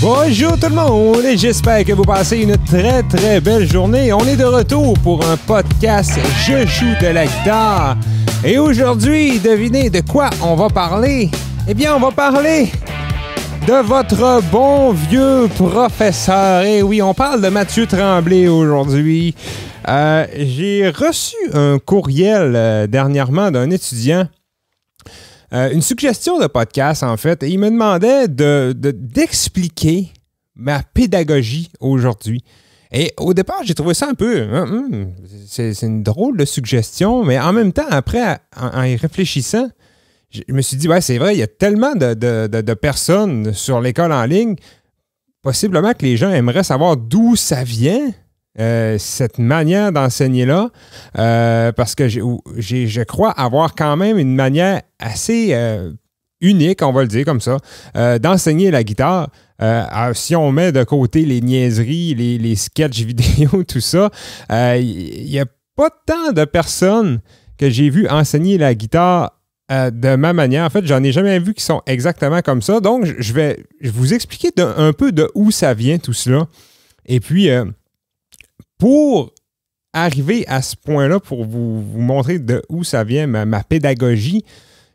Bonjour tout le monde et j'espère que vous passez une très très belle journée. On est de retour pour un podcast Je joue de la guitare. Et aujourd'hui, devinez de quoi on va parler Eh bien, on va parler de votre bon vieux professeur. Et eh oui, on parle de Mathieu Tremblay aujourd'hui. Euh, j'ai reçu un courriel euh, dernièrement d'un étudiant. Euh, une suggestion de podcast, en fait. Et il me demandait d'expliquer de, ma pédagogie aujourd'hui. Et au départ, j'ai trouvé ça un peu. Hein, hmm, c'est une drôle de suggestion, mais en même temps, après, en y réfléchissant, je me suis dit, ouais, c'est vrai, il y a tellement de, personnes sur l'école en ligne. Possiblement que les gens aimeraient savoir d'où ça vient. Euh, cette manière d'enseigner-là, euh, parce que j'ai, je crois avoir quand même une manière assez euh, unique, on va le dire comme ça, d'enseigner la guitare. si on met de côté les niaiseries, les, les sketchs vidéo, tout ça, il n'y a pas tant de personnes que j'ai vu enseigner la guitare euh, de ma manière. En fait, j'en ai jamais vu qui sont exactement comme ça. Donc, je vais vous expliquer un peu de où ça vient tout cela. Et puis, euh, pour arriver à ce point-là, pour vous, montrer de où ça vient ma, pédagogie,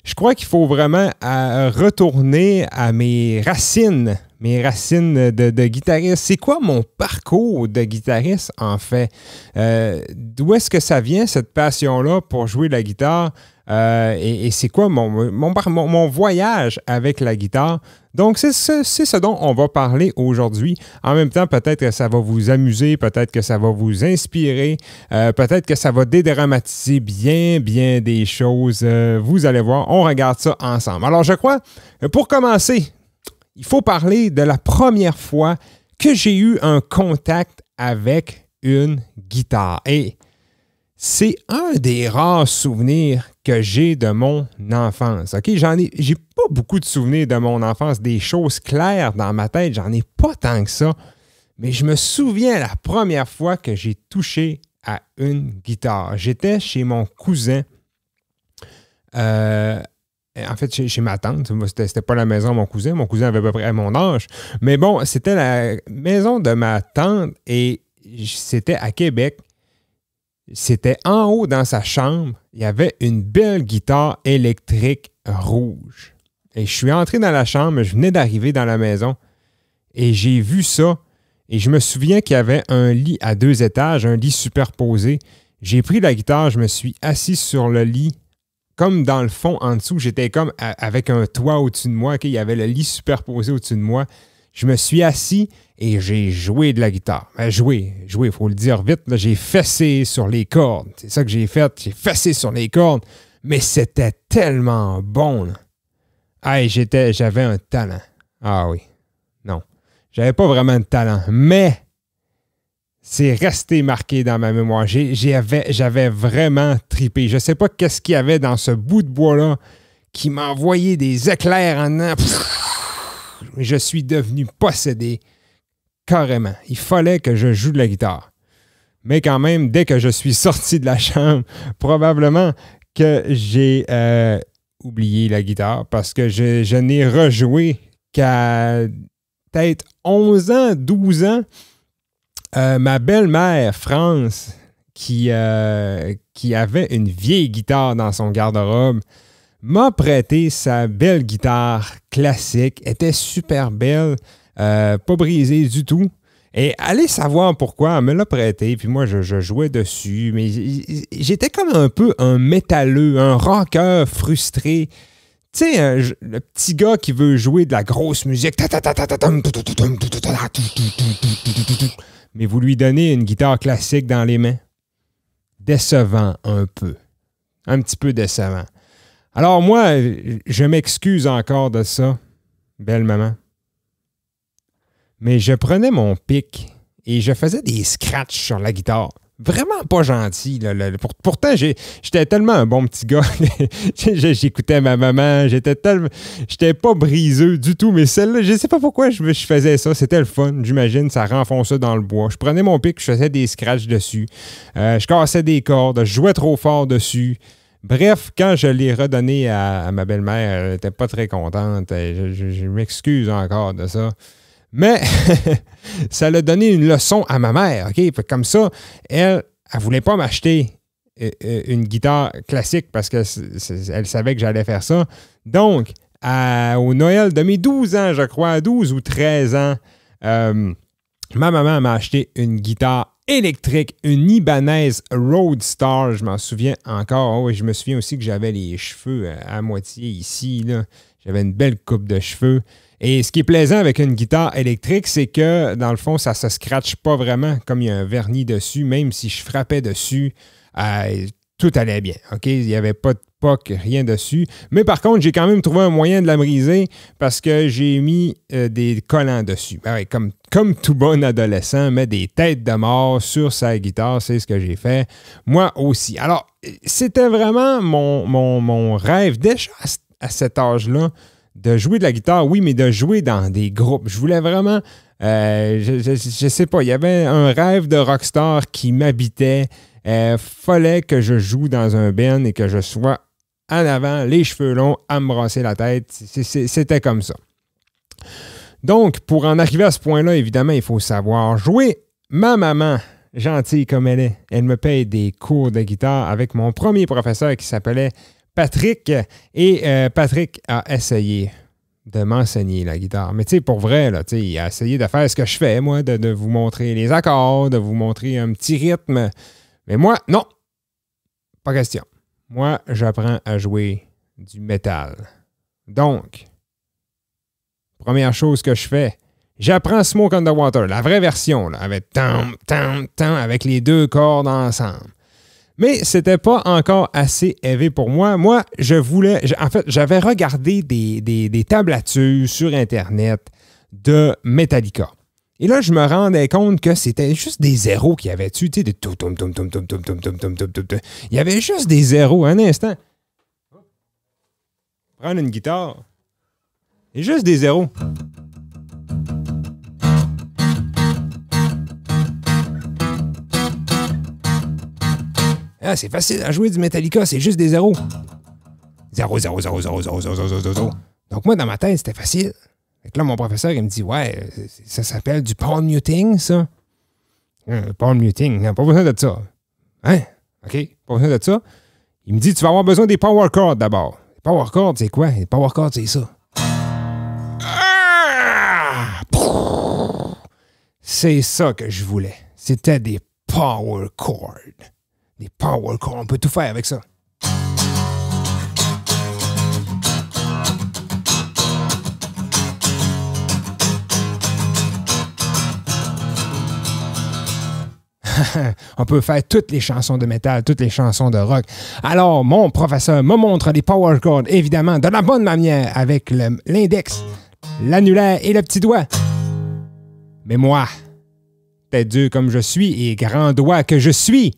je crois qu'il faut vraiment euh, retourner à mes racines mes racines de, guitariste. C'est quoi mon parcours de guitariste, en fait? Euh, d'où est-ce que ça vient, cette passion-là pour jouer la guitare? Euh, et, c'est quoi mon, mon, mon, voyage avec la guitare? Donc, c'est ce, dont on va parler aujourd'hui. En même temps, peut-être que ça va vous amuser, peut-être que ça va vous inspirer, euh, peut-être que ça va dédramatiser bien, bien des choses. vous allez voir, on regarde ça ensemble. Alors, je crois, pour commencer il faut parler de la première fois que j'ai eu un contact avec une guitare. Et c'est un des rares souvenirs que j'ai de mon enfance. OK, j'en ai j'ai pas beaucoup de souvenirs de mon enfance, des choses claires dans ma tête, j'en ai pas tant que ça, mais je me souviens la première fois que j'ai touché à une guitare. J'étais chez mon cousin euh, en fait, chez, ma tante, c'était pas la maison de mon cousin. Mon cousin avait à peu près mon âge. Mais bon, c'était la maison de ma tante et c'était à Québec. C'était en haut dans sa chambre. Il y avait une belle guitare électrique rouge. Et je suis entré dans la chambre, je venais d'arriver dans la maison et j'ai vu ça. Et je me souviens qu'il y avait un lit à deux étages, un lit superposé. J'ai pris la guitare, je me suis assis sur le lit comme dans le fond, en dessous, j'étais comme avec un toit au-dessus de moi, qu'il il y avait le lit superposé au-dessus de moi. Je me suis assis et j'ai joué de la guitare. Ben, joué, joué, il faut le dire vite, j'ai fessé sur les cordes. C'est ça que j'ai fait, j'ai fessé sur les cordes. Mais c'était tellement bon. j'étais, j'avais un talent. Ah oui, non. J'avais pas vraiment de talent, mais c'est resté marqué dans ma mémoire. J'avais vraiment tripé. Je ne sais pas qu'est-ce qu'il y avait dans ce bout de bois-là qui m'envoyait des éclairs en un... Je suis devenu possédé carrément. Il fallait que je joue de la guitare. Mais quand même, dès que je suis sorti de la chambre, probablement que j'ai euh, oublié la guitare parce que je, je n'ai rejoué qu'à peut-être 11 ans, 12 ans ma belle-mère, France, qui, avait une vieille guitare dans son garde-robe, m'a prêté sa belle guitare classique. Elle était super belle, pas brisée du tout. Et allez savoir pourquoi elle me l'a prêté, puis moi je, jouais dessus, mais j'étais comme un peu un métalleux, un rocker frustré. Tu sais, le petit gars qui veut jouer de la grosse musique mais vous lui donnez une guitare classique dans les mains. Décevant un peu. Un petit peu décevant. Alors moi, je m'excuse encore de ça, belle maman. Mais je prenais mon pic et je faisais des scratchs sur la guitare vraiment pas gentil. pourtant, j'étais tellement un bon petit gars. J'écoutais ma maman. J'étais tellement. J'étais pas briseux du tout. Mais celle-là, je sais pas pourquoi je, faisais ça. C'était le fun. J'imagine, ça renfonçait dans le bois. Je prenais mon pic, je faisais des scratchs dessus. Euh, je cassais des cordes. Je jouais trop fort dessus. Bref, quand je l'ai redonné à, ma belle-mère, elle n'était pas très contente. je m'excuse encore de ça. Mais ça l'a donné une leçon à ma mère, OK? comme ça, elle, elle voulait pas m'acheter euh, euh, une guitare classique parce qu'elle savait que j'allais faire ça. Donc, au Noël de mes 12 ans, je crois, 12 ou 13 ans, euh, ma maman m'a acheté une guitare électrique, une Ibanez Roadstar, je m'en souviens encore. Oh je me souviens aussi que j'avais les cheveux euh, à, moitié ici. J'avais une belle coupe de cheveux. Et ce qui est plaisant avec une guitare électrique, c'est que dans le fond, ça ne se scratche pas vraiment, comme il y a un vernis dessus, même si je frappais dessus. Euh, tout allait bien. OK? Il n'y avait pas de POC, rien dessus. Mais par contre, j'ai quand même trouvé un moyen de la briser parce que j'ai mis euh, des collants dessus. Ben comme, comme tout bon adolescent met des têtes de mort sur sa guitare, c'est ce que j'ai fait. Moi aussi. Alors, c'était vraiment mon, mon, rêve déjà à cet âge-là de jouer de la guitare, oui, mais de jouer dans des groupes. Je voulais vraiment, euh, je, ne sais pas, il y avait un rêve de rockstar qui m'habitait. Il euh, fallait que je joue dans un ben et que je sois en avant, les cheveux longs, à me brasser la tête. C'était comme ça. Donc, pour en arriver à ce point-là, évidemment, il faut savoir jouer. Ma maman, gentille comme elle est, elle me paye des cours de guitare avec mon premier professeur qui s'appelait Patrick. Et euh, Patrick a essayé de m'enseigner la guitare. Mais tu sais, pour vrai, là, il a essayé de faire ce que je fais, moi, de, vous montrer les accords, de vous montrer un petit rythme mais moi, non. Pas question. Moi, j'apprends à jouer du métal. Donc, première chose que je fais, j'apprends Smoke Underwater, la vraie version, avec tam, avec les deux cordes ensemble. Mais c'était pas encore assez élevé pour moi. Moi, je voulais. En fait, j'avais regardé des, des, des tablatures sur Internet de Metallica. Et là, je me rendais compte que c'était juste des zéros qu'il y avait dessus. Tu Il y avait juste des zéros. Un instant. Prendre une guitare. Et juste des zéros. Ah, c'est facile à jouer du Metallica, c'est juste des zéros. Zéro, zéro, zéro, zéro, zéro, zéro, zéro, zéro, zéro. Donc moi, dans ma tête, c'était facile. Et là, mon professeur, il me dit Ouais, ça s'appelle du power muting, ça. Euh, hein, porn muting, pas besoin de ça. Hein? OK, pas besoin de ça. Il me dit Tu vas avoir besoin des power chords d'abord. power chords, c'est quoi? Les power chords, c'est ça. C'est ça que je voulais. C'était des power chords. Des power chords. On peut tout faire avec ça. on peut faire toutes les chansons de métal, toutes les chansons de rock. Alors, mon professeur me montre les power chords, évidemment, de la bonne manière, avec l'index, l'annulaire et le petit doigt. Mais moi, tête dure comme je suis et grand doigt que je suis,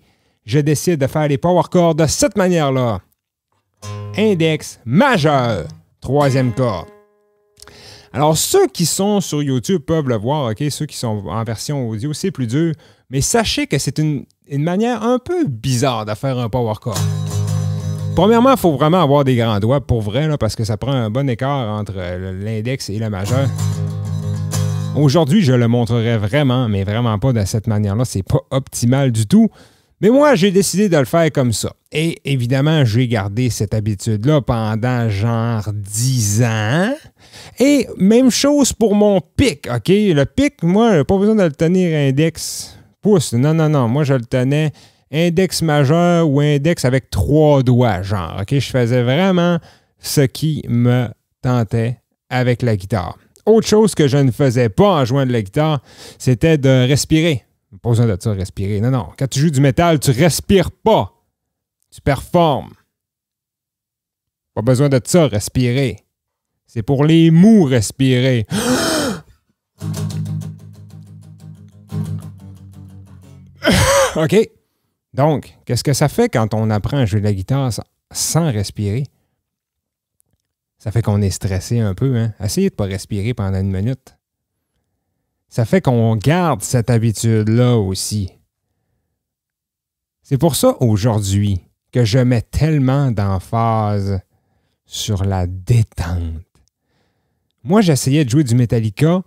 je décide de faire les power chords de cette manière-là. Index majeur, troisième corde. Alors, ceux qui sont sur YouTube peuvent le voir, OK? Ceux qui sont en version audio, c'est plus dur mais sachez que c'est une, manière un peu bizarre de faire un power chord. Premièrement, il faut vraiment avoir des grands doigts pour vrai, parce que ça prend un bon écart entre euh, l'index et le majeur. Aujourd'hui, je le montrerai vraiment, mais vraiment pas de cette manière-là. C'est pas optimal du tout. Mais moi, j'ai décidé de le faire comme ça. Et évidemment, j'ai gardé cette habitude-là pendant genre 10 ans. Et même chose pour mon pic, OK? Le pic, moi, j'ai pas besoin de le tenir index pousse. Non, non, non. Moi, je le tenais index majeur ou index avec trois doigts, genre. OK? Je faisais vraiment ce qui me tentait avec la guitare. Autre chose que je ne faisais pas en jouant de la guitare, c'était de respirer. Pas besoin de ça, respirer. Non, non. Quand tu joues du métal, tu respires pas. Tu performes. Pas besoin de ça, respirer. C'est pour les mous respirer. OK. Donc, qu'est-ce que ça fait quand on apprend à jouer de la guitare sans respirer? Ça fait qu'on est stressé un peu. Hein? Essayez de ne pas respirer pendant une minute. Ça fait qu'on garde cette habitude-là aussi. C'est pour ça aujourd'hui que je mets tellement d'emphase sur la détente. Moi, j'essayais de jouer du Metallica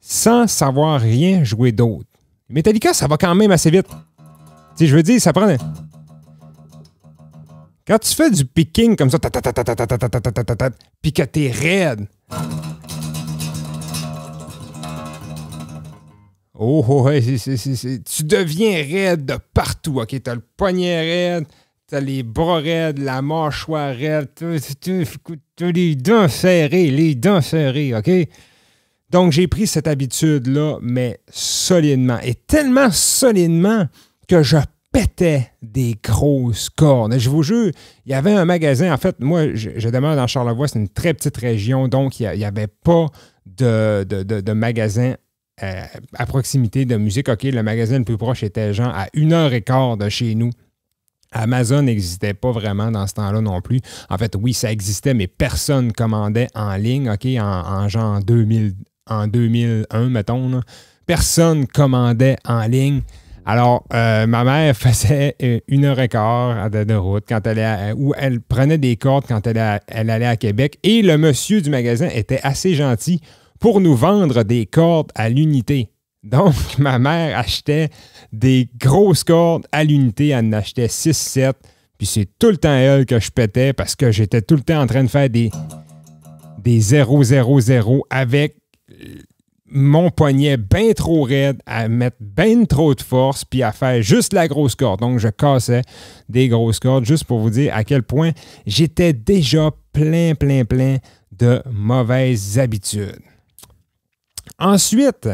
sans savoir rien jouer d'autre. Metallica, ça va quand même assez vite. Tu sais, je veux dire, ça prend. Quand tu fais du picking comme ça, Pis que t'es raide. Oh, oh tu deviens raide de partout. Ok, t'as le poignet raide, t'as les bras raides, la mâchoire raide, t'as les dents serrées, les dents serrées. Ok. Donc j'ai pris cette habitude là, mais solidement et tellement solidement que je pétais des grosses cornes. Je vous jure, il y avait un magasin. En fait, moi, je, demeure dans Charlevoix, c'est une très petite région, donc il n'y avait pas de, de, magasin euh, à proximité de musique. OK, le magasin le plus proche était genre à une heure et quart de chez nous. Amazon n'existait pas vraiment dans ce temps-là non plus. En fait, oui, ça existait, mais personne commandait en ligne, OK, en, genre 2000, en 2001, mettons. Personne commandait en ligne. Alors, euh, ma mère faisait euh, une heure et quart de, route quand elle où elle prenait des cordes quand elle, elle allait à Québec. Et le monsieur du magasin était assez gentil pour nous vendre des cordes à l'unité. Donc, ma mère achetait des grosses cordes à l'unité. Elle en achetait 6-7. Puis c'est tout le temps elle que je pétais parce que j'étais tout le temps en train de faire des, des 0-0-0 avec mon poignet bien trop raide, à mettre bien trop de force, puis à faire juste la grosse corde. Donc, je cassais des grosses cordes, juste pour vous dire à quel point j'étais déjà plein, plein, plein de mauvaises habitudes. Ensuite,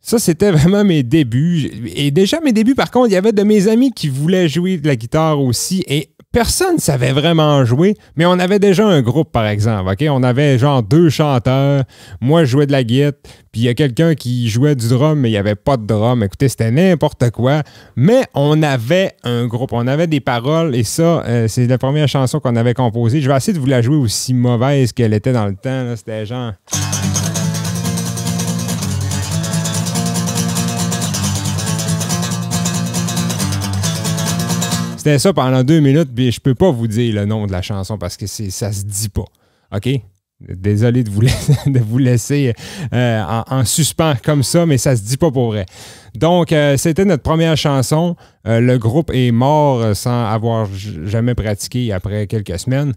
ça, c'était vraiment mes débuts. Et déjà, mes débuts, par contre, il y avait de mes amis qui voulaient jouer de la guitare aussi. Et personne ne savait vraiment jouer, mais on avait déjà un groupe, par exemple. ok On avait genre deux chanteurs, moi je jouais de la guitare, puis il y a quelqu'un qui jouait du drum, mais il n'y avait pas de drum. Écoutez, c'était n'importe quoi. Mais on avait un groupe, on avait des paroles, et ça, euh, c'est la première chanson qu'on avait composée. Je vais essayer de vous la jouer aussi mauvaise qu'elle était dans le temps. C'était genre... C'était ça pendant deux minutes, puis je peux pas vous dire le nom de la chanson parce que ça se dit pas. OK? Désolé de vous laisser, euh, en, suspens comme ça, mais ça se dit pas pour vrai. Donc, euh, c'était notre première chanson. Euh, le groupe est mort sans avoir jamais pratiqué après quelques semaines.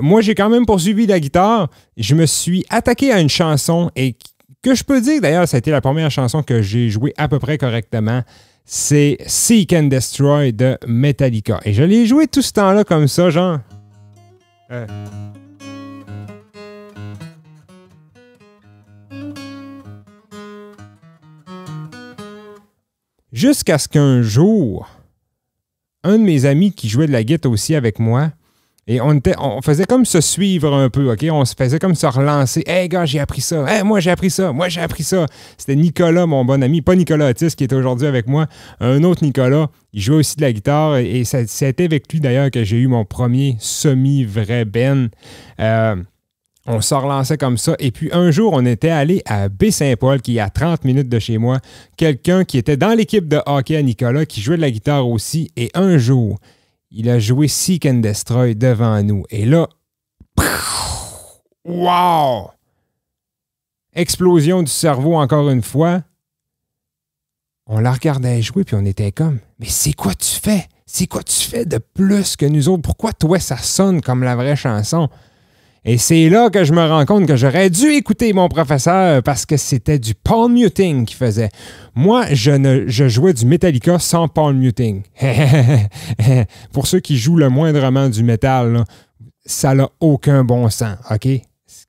moi, j'ai quand même poursuivi la guitare. Je me suis attaqué à une chanson et que je peux dire d'ailleurs, ça a été la première chanson que j'ai jouée à peu près correctement c'est Seek and Destroy de Metallica. Et je l'ai joué tout ce temps-là comme ça, genre. Euh. Jusqu'à ce qu'un jour, un de mes amis qui jouait de la guitare aussi avec moi et on, était, on faisait comme se suivre un peu, OK? On se faisait comme se relancer. Hey, gars, j'ai appris ça. Hey, moi, j'ai appris ça. Moi, j'ai appris ça. C'était Nicolas, mon bon ami. Pas Nicolas Otis qui est aujourd'hui avec moi. Un autre Nicolas. Il jouait aussi de la guitare. Et c'était avec lui, d'ailleurs, que j'ai eu mon premier semi-vrai Ben. Euh, on se relançait comme ça. Et puis un jour, on était allé à Baie-Saint-Paul, qui est à 30 minutes de chez moi. Quelqu'un qui était dans l'équipe de hockey à Nicolas, qui jouait de la guitare aussi. Et un jour, il a joué Seek and Destroy devant nous. Et là, wow! Explosion du cerveau encore une fois. On la regardait jouer, puis on était comme, mais c'est quoi tu fais? C'est quoi tu fais de plus que nous autres? Pourquoi toi, ça sonne comme la vraie chanson? Et c'est là que je me rends compte que j'aurais dû écouter mon professeur parce que c'était du palm muting qu'il faisait. Moi, je, jouais du Metallica sans palm muting. Pour ceux qui jouent le moindrement du métal, ça n'a aucun bon sens, OK?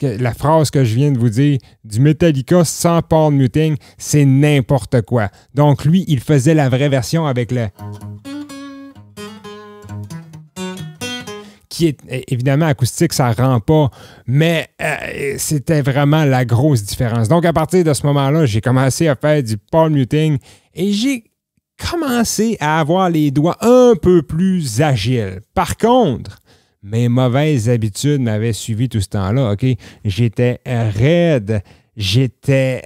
la phrase que je viens de vous dire, du Metallica sans palm muting, c'est n'importe quoi. Donc lui, il faisait la vraie version avec le... qui est évidemment acoustique, ça ne rend pas, mais euh, c'était vraiment la grosse différence. Donc à partir de ce moment-là, j'ai commencé à faire du palm muting et j'ai commencé à avoir les doigts un peu plus agiles. Par contre, mes mauvaises habitudes m'avaient suivi tout ce temps-là, OK? J'étais raide, j'étais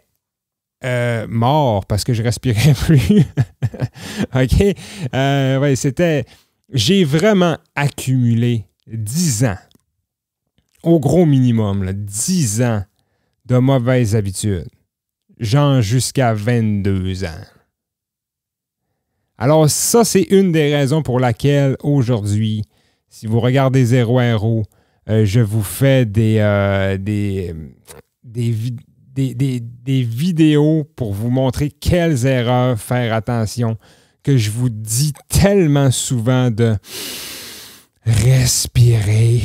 euh, mort parce que je respirais plus. OK? Euh, c'était. J'ai vraiment accumulé 10 ans, au gros minimum, 10 ans de mauvaises habitudes, genre jusqu'à 22 ans. Alors ça, c'est une des raisons pour laquelle aujourd'hui, si vous regardez Zéro Héros, euh, je vous fais euh, des, des, vidéos pour vous montrer quelles erreurs faire attention, que je vous dis tellement souvent de respirer,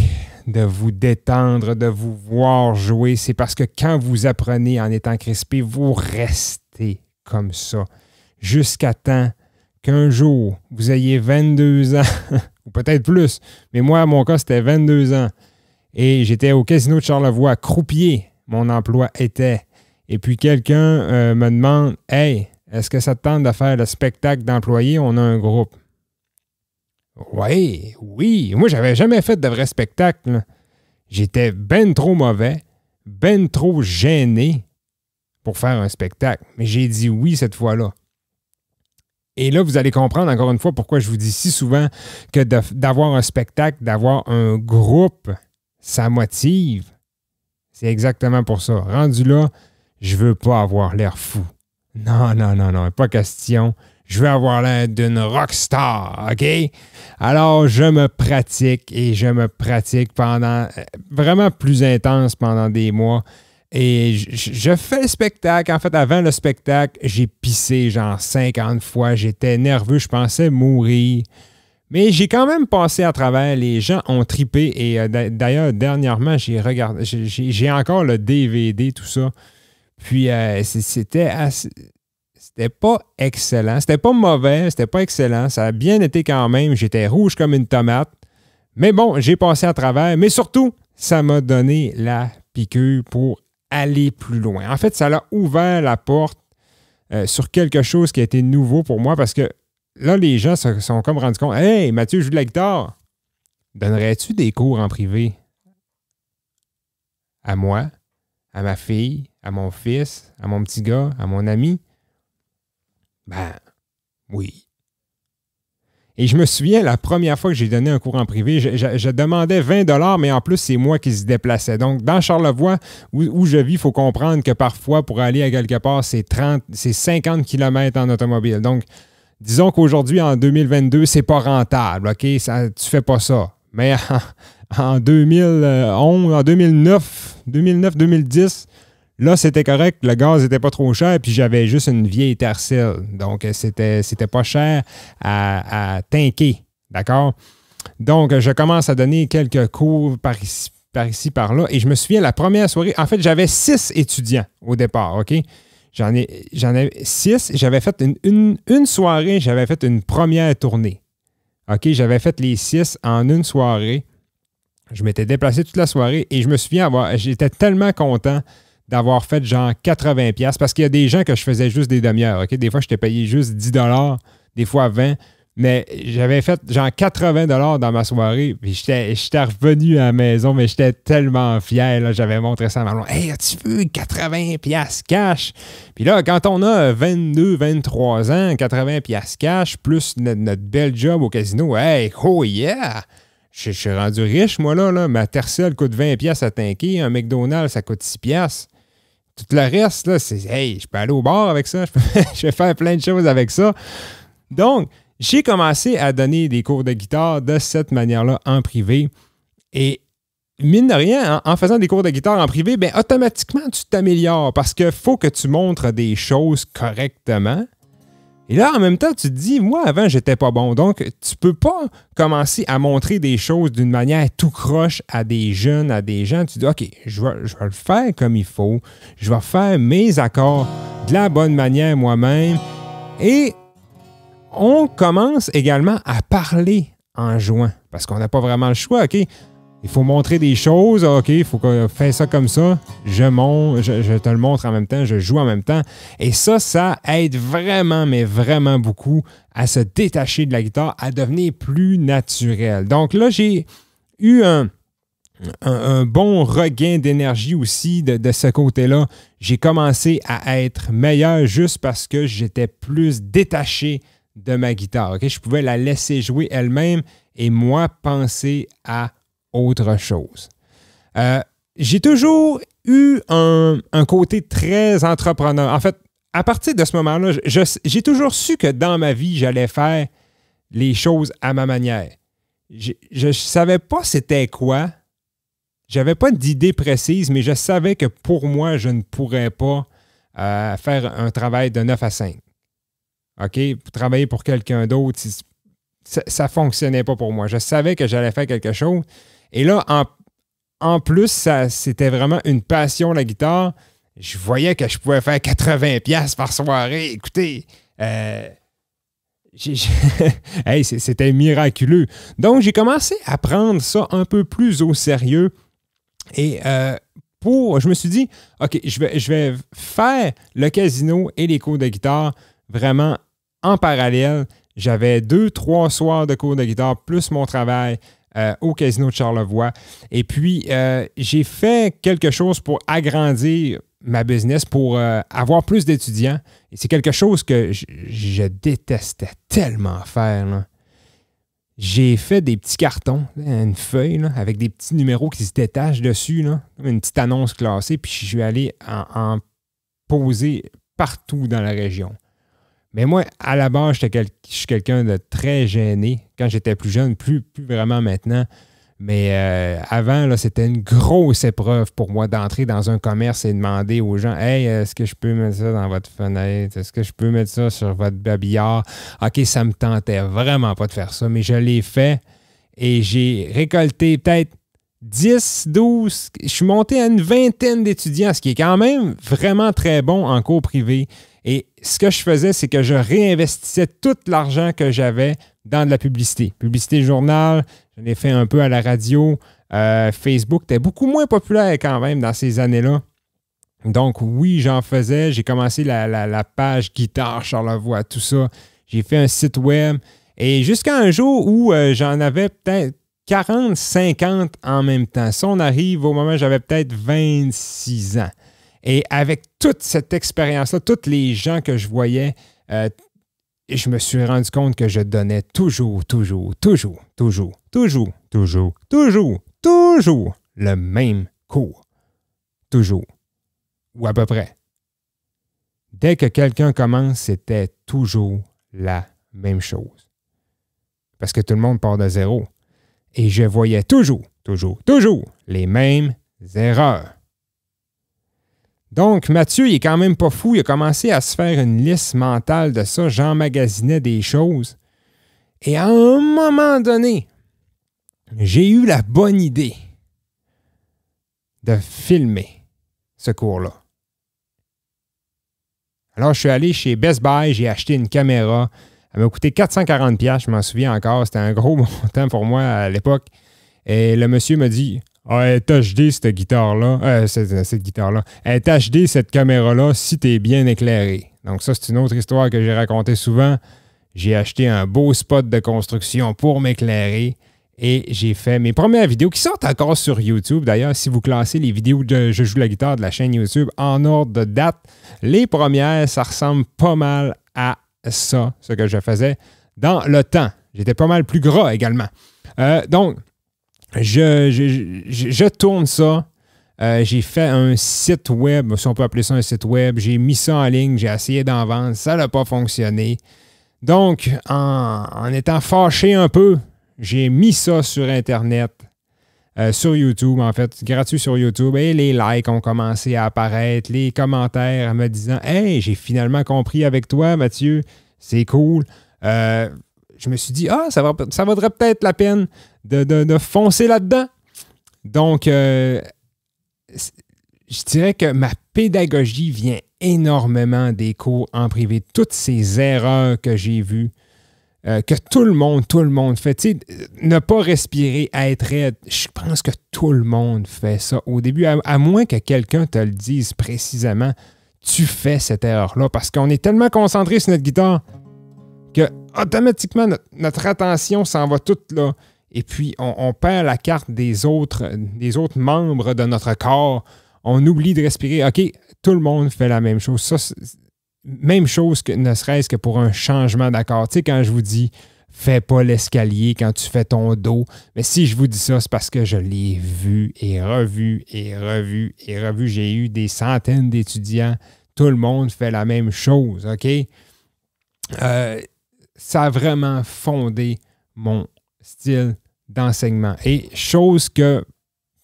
de vous détendre, de vous voir jouer. C'est parce que quand vous apprenez en étant crispé, vous restez comme ça jusqu'à temps qu'un jour, vous ayez 22 ans, ou peut-être plus, mais moi, à mon cas, c'était 22 ans. Et j'étais au casino de Charlevoix, croupier, mon emploi était. Et puis quelqu'un euh, me demande Hey, est-ce que ça te tente de faire le spectacle d'employé? » On a un groupe. Oui, oui. Moi, j'avais jamais fait de vrai spectacle. J'étais ben trop mauvais, ben trop gêné pour faire un spectacle. Mais j'ai dit oui cette fois-là. Et là, vous allez comprendre encore une fois pourquoi je vous dis si souvent que d'avoir un spectacle, d'avoir un groupe, ça motive. C'est exactement pour ça. Rendu là, je ne veux pas avoir l'air fou. Non, non, non, non, pas question. Je vais avoir l'air d'une rockstar, OK? Alors, je me pratique et je me pratique pendant euh, vraiment plus intense pendant des mois. Et je, fais le spectacle. En fait, avant le spectacle, j'ai pissé genre 50 fois. J'étais nerveux, je pensais mourir. Mais j'ai quand même passé à travers. Les gens ont tripé. Et euh, d'ailleurs, dernièrement, j'ai regardé. J'ai encore le DVD, tout ça. Puis euh, c'était assez, c'était pas excellent. C'était pas mauvais, c'était pas excellent. Ça a bien été quand même. J'étais rouge comme une tomate. Mais bon, j'ai passé à travers. Mais surtout, ça m'a donné la piqûre pour aller plus loin. En fait, ça l'a ouvert la porte euh, sur quelque chose qui a été nouveau pour moi parce que là, les gens se sont comme rendus compte Hey, Mathieu je joue de la guitare. Donnerais-tu des cours en privé à moi, à ma fille, à mon fils, à mon petit gars, à mon ami ben, oui. Et je me souviens, la première fois que j'ai donné un cours en privé, je, demandais 20 dollars, mais en plus, c'est moi qui se déplaçais. Donc, dans Charlevoix, où, je vis, il faut comprendre que parfois, pour aller à quelque part, c'est 30, c'est 50 km en automobile. Donc, disons qu'aujourd'hui, en 2022, c'est pas rentable, OK? Ça, tu fais pas ça. Mais en, en 2011, en 2009, 2009-2010, Là, c'était correct, le gaz n'était pas trop cher, puis j'avais juste une vieille tercelle. Donc, c'était, c'était pas cher à, à D'accord? Donc, je commence à donner quelques cours par ici, par ici, par là. Et je me souviens, la première soirée, en fait, j'avais six étudiants au départ, OK? J'en ai, j'en ai six. J'avais fait une, une, soirée, j'avais fait une première tournée. OK? J'avais fait les six en une soirée. Je m'étais déplacé toute la soirée et je me souviens avoir, j'étais tellement content d'avoir fait genre 80$. Parce qu'il y a des gens que je faisais juste des demi-heures. Des fois, je t'ai payé juste 10$, des fois 20$. Mais j'avais fait genre 80 dans ma soirée. Puis j'étais revenu à la maison, mais j'étais tellement fier. J'avais montré ça à ma blonde. as-tu vu 80 cash? Puis là, quand on a 22, 23 ans, 80 cash, plus notre, belle bel job au casino, hey, oh yeah! Je, suis rendu riche, moi, là. là. Ma tercelle coûte 20 à tanker. Un McDonald's, ça coûte 6 tout le reste, là, c'est Hey, je peux aller au bord avec ça, je, peux, faire plein de choses avec ça. Donc, j'ai commencé à donner des cours de guitare de cette manière-là en privé. Et mine de rien, en, faisant des cours de guitare en privé, ben, automatiquement, tu t'améliores parce que faut que tu montres des choses correctement. Et là, en même temps, tu te dis, moi, avant, j'étais pas bon. Donc, tu peux pas commencer à montrer des choses d'une manière tout croche à des jeunes, à des gens. Tu dis, OK, je vais, je vais le faire comme il faut. Je vais faire mes accords de la bonne manière moi-même. Et on commence également à parler en juin parce qu'on n'a pas vraiment le choix, OK? il faut montrer des choses. OK, il faut que ça comme ça. Je, monte, je, te le montre en même temps, je joue en même temps. Et ça, ça aide vraiment, mais vraiment beaucoup à se détacher de la guitare, à devenir plus naturel. Donc là, j'ai eu un, bon regain d'énergie aussi de, ce côté-là. J'ai commencé à être meilleur juste parce que j'étais plus détaché de ma guitare. Je pouvais la laisser jouer elle-même et moi penser à autre chose. Euh, j'ai toujours eu un, côté très entrepreneur. En fait, à partir de ce moment-là, j'ai toujours su que dans ma vie, j'allais faire les choses à ma manière. Je ne savais pas c'était quoi. Je n'avais pas d'idée précise, mais je savais que pour moi, je ne pourrais pas euh, faire un travail de 9 à 5. OK? Travailler pour quelqu'un d'autre, ça ne fonctionnait pas pour moi. Je savais que j'allais faire quelque chose, et là, en, plus, ça, c'était vraiment une passion, la guitare. Je voyais que je pouvais faire 80$ par soirée. Écoutez, euh, c'était miraculeux. Donc, j'ai commencé à prendre ça un peu plus au sérieux. Et euh, pour, je me suis dit, OK, je vais, je vais faire le casino et les cours de guitare vraiment en parallèle. J'avais deux, trois soirs de cours de guitare plus mon travail. Euh, au Casino de Charlevoix. Et puis, euh, j'ai fait quelque chose pour agrandir ma business, pour euh, avoir plus d'étudiants. Et c'est quelque chose que je, détestais tellement faire. J'ai fait des petits cartons, une feuille avec des petits numéros qui se détachent dessus, une petite annonce classée, puis je suis allé en poser partout dans la région. Mais moi, à la base, je suis quelqu'un de très gêné. Quand j'étais plus jeune, plus, plus vraiment maintenant. Mais euh, avant, c'était une grosse épreuve pour moi d'entrer dans un commerce et demander aux gens Hey, est-ce que je peux mettre ça dans votre fenêtre? Est-ce que je peux mettre ça sur votre babillard? OK, ça me tentait vraiment pas de faire ça, mais je l'ai fait et j'ai récolté peut-être 10, 12, je suis monté à une vingtaine d'étudiants, ce qui est quand même vraiment très bon en cours privé. Et ce que je faisais, c'est que je réinvestissais tout l'argent que j'avais dans de la publicité. Publicité journal, j'en ai fait un peu à la radio. Euh, Facebook était beaucoup moins populaire quand même dans ces années-là. Donc oui, j'en faisais. J'ai commencé la, la, page guitare Charlevoix, tout ça. J'ai fait un site web. Et jusqu'à un jour où euh, j'en avais peut-être 40, 50 en même temps. Ça, on arrive au moment où j'avais peut-être 26 ans. Et avec toute cette expérience-là, tous les gens que je voyais, euh, je me suis rendu compte que je donnais toujours, toujours, toujours, toujours, toujours, toujours, toujours, toujours le même cours. Toujours. Ou à peu près. Dès que quelqu'un commence, c'était toujours la même chose. Parce que tout le monde part de zéro. Et je voyais toujours, toujours, toujours les mêmes erreurs. Donc, Mathieu, il est quand même pas fou. Il a commencé à se faire une liste mentale de ça. J'emmagasinais des choses. Et à un moment donné, j'ai eu la bonne idée de filmer ce cours-là. Alors, je suis allé chez Best Buy, j'ai acheté une caméra. Elle m'a coûté 440$, je m'en souviens encore. C'était un gros montant pour moi à l'époque. Et le monsieur m'a dit ah, elle HD, cette guitare-là. Euh, euh, cette, guitare-là. Elle est HD, cette caméra-là, si t'es bien éclairé. Donc, ça, c'est une autre histoire que j'ai racontée souvent. J'ai acheté un beau spot de construction pour m'éclairer et j'ai fait mes premières vidéos qui sortent encore sur YouTube. D'ailleurs, si vous classez les vidéos de Je joue la guitare de la chaîne YouTube en ordre de date, les premières, ça ressemble pas mal à ça, ce que je faisais dans le temps. J'étais pas mal plus gras également. Euh, donc, je, tourne ça. Euh, j'ai fait un site web, si on peut appeler ça un site web. J'ai mis ça en ligne, j'ai essayé d'en vendre, ça n'a pas fonctionné. Donc, en, étant fâché un peu, j'ai mis ça sur Internet, euh, sur YouTube, en fait, gratuit sur YouTube. Et les likes ont commencé à apparaître, les commentaires me disant Hey, j'ai finalement compris avec toi, Mathieu, c'est cool. Euh, je me suis dit, ah, ça, va, vaudrait peut-être la peine de, foncer là-dedans. Donc, euh, je dirais que ma pédagogie vient énormément des cours en privé, toutes ces erreurs que j'ai vues. Euh, que tout le monde, tout le monde fait. Tu sais, ne pas respirer, être raide, je pense que tout le monde fait ça au début, à, à moins que quelqu'un te le dise précisément, tu fais cette erreur-là parce qu'on est tellement concentré sur notre guitare que automatiquement notre, attention s'en va toute là. Et puis on, perd la carte des autres, des autres membres de notre corps. On oublie de respirer. OK, tout le monde fait la même chose. même chose que ne serait-ce que pour un changement d'accord. Tu sais, quand je vous dis fais pas l'escalier quand tu fais ton dos. Mais si je vous dis ça, c'est parce que je l'ai vu et revu et revu et revu. J'ai eu des centaines d'étudiants. Tout le monde fait la même chose, OK? Euh, ça a vraiment fondé mon style d'enseignement. Et chose que,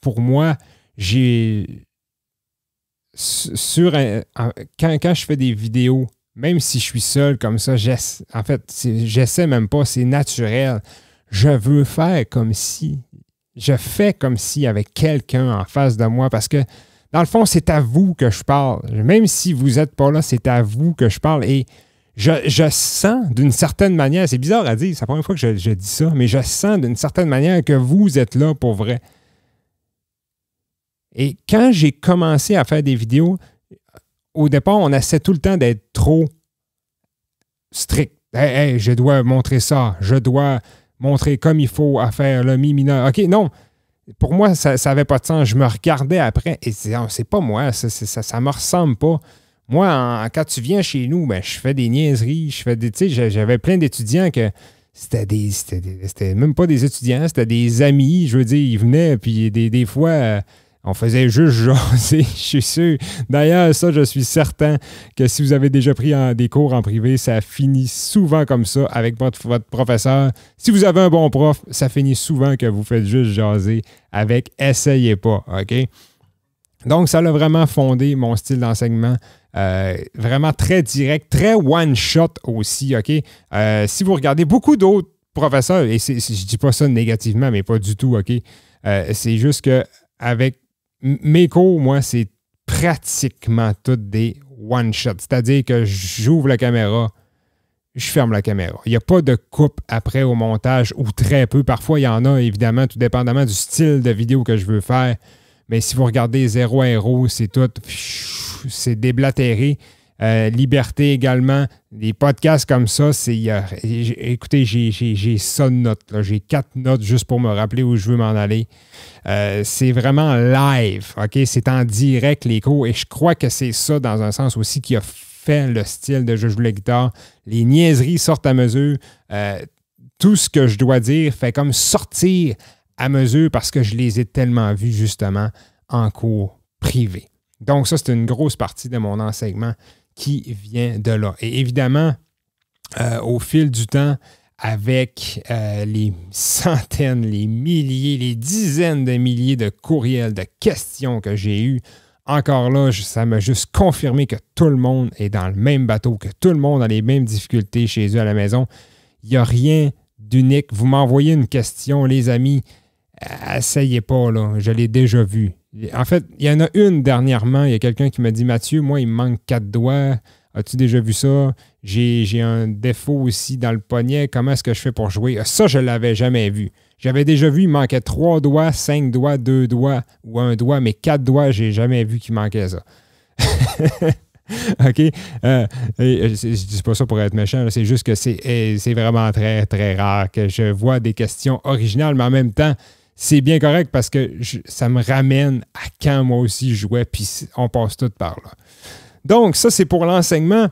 pour moi, j'ai... Sur, quand, quand je fais des vidéos, même si je suis seul comme ça, en fait, j'essaie même pas, c'est naturel. Je veux faire comme si, je fais comme si avec quelqu'un en face de moi parce que dans le fond, c'est à vous que je parle. Même si vous n'êtes pas là, c'est à vous que je parle. Et je, sens d'une certaine manière, c'est bizarre à dire, c'est la première fois que je, dis ça, mais je sens d'une certaine manière que vous êtes là pour vrai. Et quand j'ai commencé à faire des vidéos, au départ, on essaie tout le temps d'être trop strict. Hey, je dois montrer ça, je dois montrer comme il faut à faire le mi mineur. OK, non. Pour moi, ça n'avait pas de sens. Je me regardais après et c'est pas moi, ça ne ça, ça, me ressemble pas. Moi, quand tu viens chez nous, ben, je fais des niaiseries, je fais des. j'avais plein d'étudiants que c'était des. C'était même pas des étudiants, c'était des amis. Je veux dire, ils venaient, puis des, fois. Euh, on faisait juste jaser, je suis sûr. D'ailleurs, ça, je suis certain que si vous avez déjà pris des cours en privé, ça finit souvent comme ça avec votre, professeur. Si vous avez un bon prof, ça finit souvent que vous faites juste jaser avec essayez pas, OK? Donc, ça l'a vraiment fondé mon style d'enseignement. Euh, vraiment très direct, très one-shot aussi, OK? Euh, si vous regardez beaucoup d'autres professeurs, et je je dis pas ça négativement, mais pas du tout, OK? Euh, c'est juste que avec mes cours, moi, c'est pratiquement toutes des one-shots. C'est-à-dire que j'ouvre la caméra, je ferme la caméra. Il n'y a pas de coupe après au montage, ou très peu. Parfois, il y en a, évidemment, tout dépendamment du style de vidéo que je veux faire. Mais si vous regardez Zéro Héros, c'est tout, c'est déblatéré. Euh, Liberté également. Des podcasts comme ça, c'est. écoutez, j'ai ça de notes. J'ai quatre notes juste pour me rappeler où je veux m'en aller. Euh, c'est vraiment live, OK? C'est en direct, les Et je crois que c'est ça, dans un sens aussi, qui a fait le style de Je joue la guitare. Les niaiseries sortent à mesure. Euh, tout ce que je dois dire fait comme sortir à mesure parce que je les ai tellement vus justement en cours privé. Donc ça, c'est une grosse partie de mon enseignement qui vient de là. Et évidemment, euh, au fil du temps, avec euh, les centaines, les milliers, les dizaines de milliers de courriels, de questions que j'ai eues, encore là, ça m'a juste confirmé que tout le monde est dans le même bateau, que tout le monde a les mêmes difficultés chez eux à la maison. Il n'y a rien d'unique. Vous m'envoyez une question, les amis, essayez pas, là. Je l'ai déjà vu. En fait, il y en a une dernièrement. Il y a quelqu'un qui m'a dit Mathieu, moi, il me manque quatre doigts. As-tu déjà vu ça? J'ai un défaut aussi dans le poignet. Comment est-ce que je fais pour jouer? Ah, ça, je l'avais jamais vu. J'avais déjà vu, il manquait trois doigts, cinq doigts, deux doigts ou un doigt, mais quatre doigts, j'ai jamais vu qu'il manquait ça. OK? Euh, euh, je ne dis pas ça pour être méchant, c'est juste que eh, c'est vraiment très, très rare que je vois des questions originales, mais en même temps, c'est bien correct parce que ça me ramène à quand moi aussi je jouais, puis on passe tout par là. Donc, ça, c'est pour l'enseignement.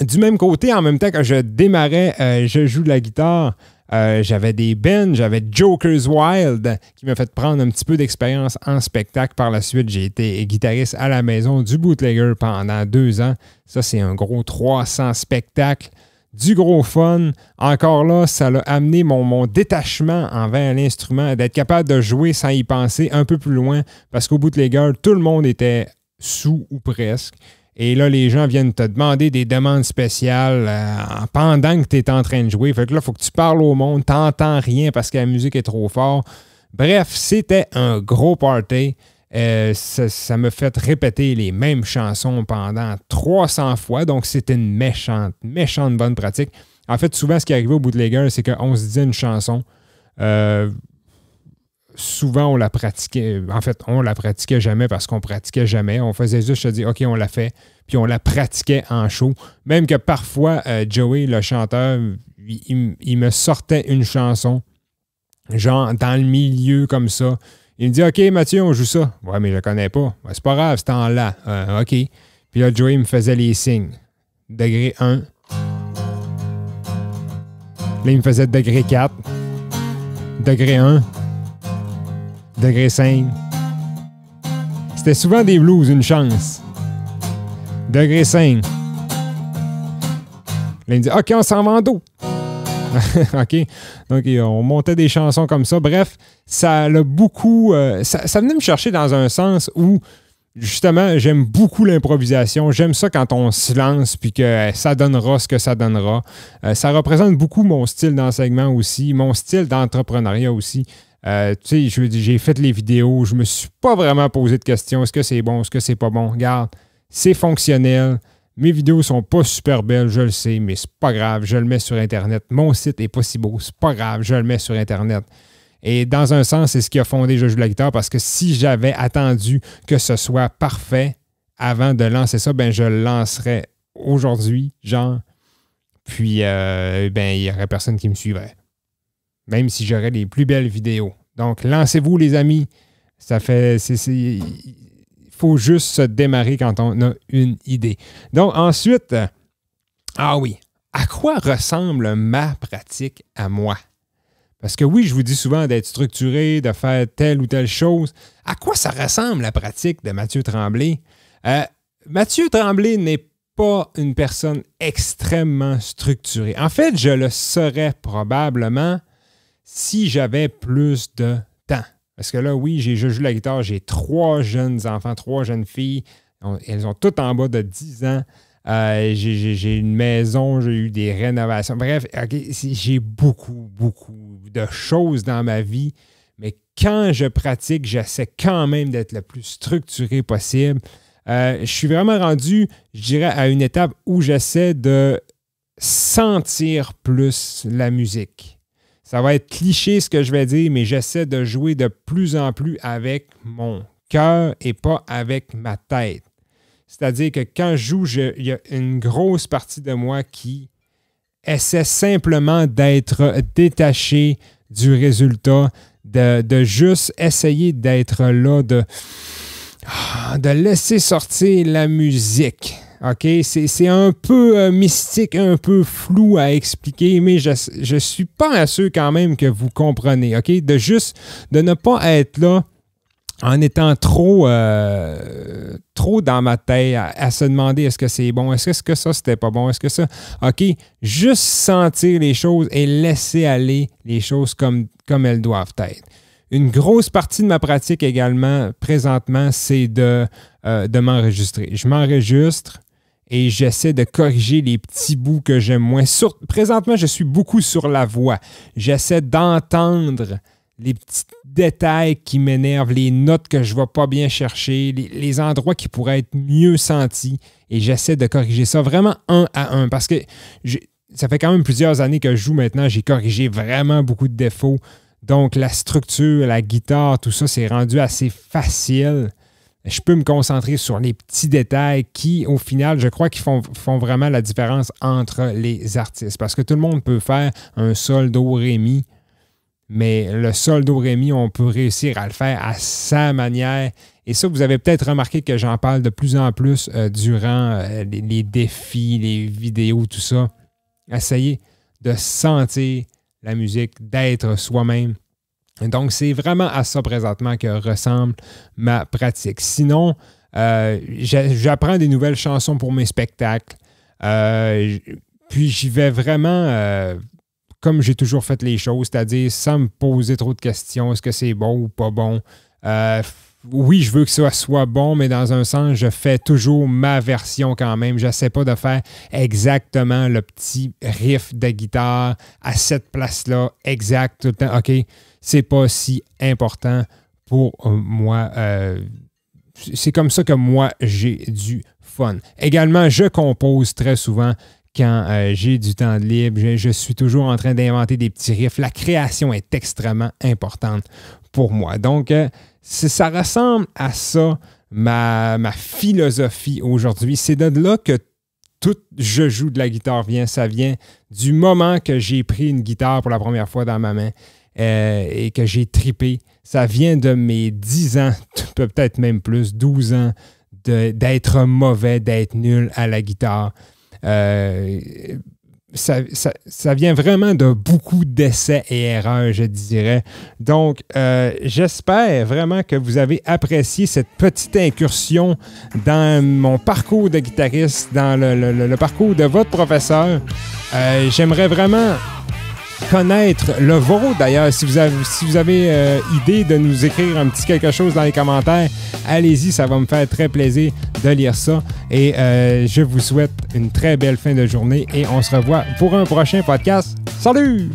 Du même côté, en même temps que je démarrais, euh, je joue de la guitare. Euh, j'avais des bands, j'avais Jokers Wild qui m'a fait prendre un petit peu d'expérience en spectacle. Par la suite, j'ai été guitariste à la maison du bootlegger pendant deux ans. Ça, c'est un gros 300 spectacles du gros fun. Encore là, ça l'a amené mon, mon détachement envers l'instrument, d'être capable de jouer sans y penser un peu plus loin, parce qu'au bout de les gueules, tout le monde était sous ou presque. Et là, les gens viennent te demander des demandes spéciales euh, pendant que tu es en train de jouer. Fait que là, il faut que tu parles au monde, t'entends rien parce que la musique est trop forte. Bref, c'était un gros party. Euh, ça, ça me fait répéter les mêmes chansons pendant 300 fois, donc c'était une méchante, méchante bonne pratique. En fait, souvent, ce qui arrivait au bout de Bootlegger, c'est qu'on se disait une chanson. Euh, souvent, on la pratiquait. En fait, on la pratiquait jamais parce qu'on pratiquait jamais. On faisait juste, je dis, OK, on la fait. Puis on la pratiquait en show. Même que parfois, euh, Joey, le chanteur, il, me sortait une chanson, genre dans le milieu comme ça. Il me dit OK, Mathieu, on joue ça. Ouais, mais je le connais pas. c'est pas grave, c'est en là. Euh, OK. Puis là, Joey me faisait les signes. Degré 1. Là, il me faisait degré 4. Degré 1. Degré 5. C'était souvent des blues, une chance. Degré 5. Là, il me dit OK, on s'en va en dos. OK. Donc, on montait des chansons comme ça. Bref, ça l'a beaucoup. Euh, ça, venait me chercher dans un sens où. Justement, j'aime beaucoup l'improvisation. J'aime ça quand on se lance puis que eh, ça donnera ce que ça donnera. Euh, ça représente beaucoup mon style d'enseignement aussi, mon style d'entrepreneuriat aussi. Euh, tu sais, j'ai fait les vidéos, je me suis pas vraiment posé de questions. Est-ce que c'est bon, est-ce que c'est pas bon? Regarde, c'est fonctionnel. Mes vidéos sont pas super belles, je le sais, mais c'est pas grave, je le mets sur Internet. Mon site est pas si beau, c'est pas grave, je le mets sur Internet. Et dans un sens, c'est ce qui a fondé Je joue la guitare parce que si j'avais attendu que ce soit parfait avant de lancer ça, ben je le lancerais aujourd'hui, genre. Puis, euh, ben, il n'y aurait personne qui me suivrait. Même si j'aurais les plus belles vidéos. Donc, lancez-vous, les amis. Ça fait faut juste se démarrer quand on a une idée. Donc ensuite, ah oui, à quoi ressemble ma pratique à moi? Parce que oui, je vous dis souvent d'être structuré, de faire telle ou telle chose. À quoi ça ressemble la pratique de Mathieu Tremblay? Euh, Mathieu Tremblay n'est pas une personne extrêmement structurée. En fait, je le serais probablement si j'avais plus de temps. Parce que là, oui, j'ai joué la guitare, j'ai trois jeunes enfants, trois jeunes filles. elles ont toutes en bas de 10 ans. Euh, j'ai une maison, j'ai eu des rénovations. Bref, j'ai beaucoup, beaucoup de choses dans ma vie. Mais quand je pratique, j'essaie quand même d'être le plus structuré possible. Euh, je suis vraiment rendu, je dirais, à une étape où j'essaie de sentir plus la musique. Ça va être cliché ce que je vais dire, mais j'essaie de jouer de plus en plus avec mon cœur et pas avec ma tête. C'est-à-dire que quand je joue, il y a une grosse partie de moi qui essaie simplement d'être détaché du résultat, de, juste essayer d'être là, de ah, laisser sortir la musique. OK? C'est un peu euh, mystique, un peu flou à expliquer, mais je, ne suis pas assuré quand même que vous comprenez, OK? De juste, de ne pas être là en étant trop, euh, trop dans ma tête à, se demander est-ce que c'est bon, est-ce que, est que, ça c'était pas bon, est-ce que ça. OK, juste sentir les choses et laisser aller les choses comme, comme elles doivent être. Une grosse partie de ma pratique également, présentement, c'est de, euh, de m'enregistrer. Je m'enregistre, et j'essaie de corriger les petits bouts que j'aime moins. Sur, présentement, je suis beaucoup sur la voix. J'essaie d'entendre les petits détails qui m'énervent, les notes que je ne vais pas bien chercher, les, les, endroits qui pourraient être mieux sentis. Et j'essaie de corriger ça vraiment un à un parce que ça fait quand même plusieurs années que je joue maintenant. J'ai corrigé vraiment beaucoup de défauts. Donc la structure, la guitare, tout ça, c'est rendu assez facile je peux me concentrer sur les petits détails qui, au final, je crois qu'ils font, vraiment la différence entre les artistes. Parce que tout le monde peut faire un soldo rémi, mais le soldo rémi, on peut réussir à le faire à sa manière. Et ça, vous avez peut-être remarqué que j'en parle de plus en plus euh, durant euh, les, défis, les vidéos, tout ça. Essayez de sentir la musique, d'être soi-même donc, c'est vraiment à ça présentement que ressemble ma pratique. Sinon, euh, j'apprends des nouvelles chansons pour mes spectacles. Euh, puis j'y vais vraiment euh, comme j'ai toujours fait les choses, c'est-à-dire sans me poser trop de questions, est-ce que c'est bon ou pas bon. oui, je veux que ça soit bon, mais dans un sens, je fais toujours ma version quand même. Je n'essaie pas de faire exactement le petit riff de guitare à cette place-là, exact tout le temps. OK, c'est pas si important pour euh, moi. Euh, c'est comme ça que moi, j'ai du fun. Également, je compose très souvent quand euh, j'ai du temps libre. Je, suis toujours en train d'inventer des petits riffs. La création est extrêmement importante pour moi. Donc, ça ressemble à ça, ma, ma philosophie aujourd'hui. C'est de là que tout je joue de la guitare vient. Ça vient du moment que j'ai pris une guitare pour la première fois dans ma main. Euh, et que j'ai tripé. Ça vient de mes 10 ans, peut-être même plus, 12 ans, d'être mauvais, d'être nul à la guitare. Euh, ça, vient vraiment de beaucoup d'essais et erreurs, je dirais. Donc, euh, j'espère vraiment que vous avez apprécié cette petite incursion dans mon parcours de guitariste, dans le, parcours de votre professeur. J'aimerais vraiment connaître le vôtre. D'ailleurs, si vous avez, si vous avez euh, idée de nous écrire un petit quelque chose dans les commentaires, allez-y, ça va me faire très plaisir de lire ça. Et euh, je vous souhaite une très belle fin de journée et on se revoit pour un prochain podcast. Salut!